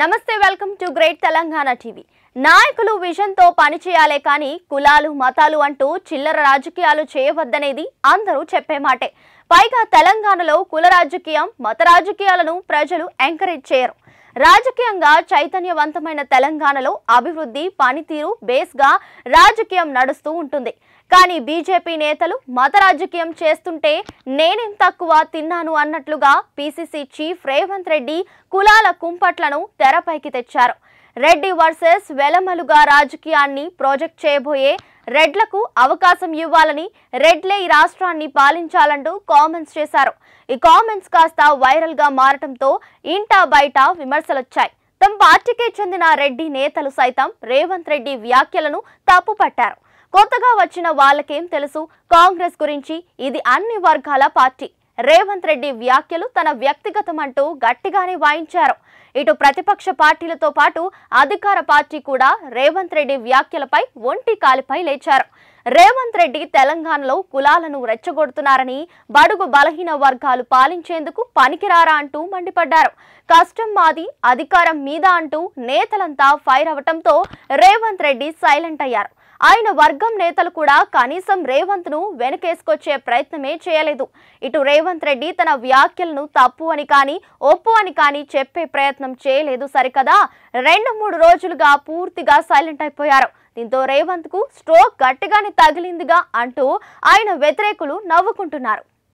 నమస్తే welcome to great Telangana TV నాయకులు విజన్తో పనిచేయాలే కానీ కులాలు మతాలు అంటూ చిల్లర రాజకీయాలు చేయవద్దనేది అందరూ చెప్పే మాటే పైగా తెలంగాణలో కుల రాజకీయం మత రాజకీయాలను ప్రజలు ఎంకరేజ్ చేయరు రాజకీయంగా చైతన్యవంతమైన తెలంగాణలో అభివృద్ధి పనితీరు బేస్గా రాజకీయం నడుస్తూ ఉంటుంది కానీ బీజేపీ నేతలు మత రాజకీయం చేస్తుంటే నేనేం తక్కువ తిన్నాను అన్నట్లుగా పీసీసీ చీఫ్ రేవంత్ రెడ్డి కులాల కుంపట్లను తెరపైకి తెచ్చారు రెడ్డి వర్సెస్ వెలమలుగా రాజకీయాన్ని ప్రాజెక్ట్ చేయబోయే రెడ్లకు అవకాశం ఇవ్వాలని రెడ్లే ఈ రాష్ట్రాన్ని పాలించాలంటూ కామెంట్స్ చేశారు ఈ కామెంట్స్ కాస్త వైరల్గా మారటంతో ఇంటా బయట విమర్శలొచ్చాయి తమ పార్టీకే చెందిన రెడ్డి నేతలు సైతం రేవంత్ రెడ్డి వ్యాఖ్యలను తప్పుపట్టారు కొత్తగా వచ్చిన వాళ్ళకేం తెలుసు కాంగ్రెస్ గురించి ఇది అన్ని వర్గాల పార్టీ రేవంత్ రెడ్డి వ్యాఖ్యలు తన వ్యక్తిగతం అంటూ గట్టిగానే వాయించారు ఇటు ప్రతిపక్ష పార్టీలతో పాటు అధికార పార్టీ కూడా రేవంత్ రెడ్డి వ్యాఖ్యలపై ఒంటి కాలిపై లేచారు రేవంత్ రెడ్డి తెలంగాణలో కులాలను రెచ్చగొడుతున్నారని బడుగు బలహీన వర్గాలు పాలించేందుకు పనికిరారా అంటూ మండిపడ్డారు కష్టం మాది అధికారం మీద అంటూ నేతలంతా ఫైర్ అవటంతో రేవంత్ రెడ్డి సైలెంట్ అయ్యారు ఆయన వర్గం నేతలు కూడా కనీసం రేవంత్ ను వెనకేసుకొచ్చే ప్రయత్నమే చేయలేదు ఇటు రేవంత్ రెడ్డి తన వ్యాఖ్యలను తప్పు అని కానీ ఒప్పు అని కానీ చెప్పే ప్రయత్నం చేయలేదు సరికదా రెండు మూడు రోజులుగా పూర్తిగా సైలెంట్ అయిపోయారు దీంతో రేవంత్ కు స్ట్రోక్ గట్టిగానే తగిలిందిగా అంటూ ఆయన వ్యతిరేకులు నవ్వుకుంటున్నారు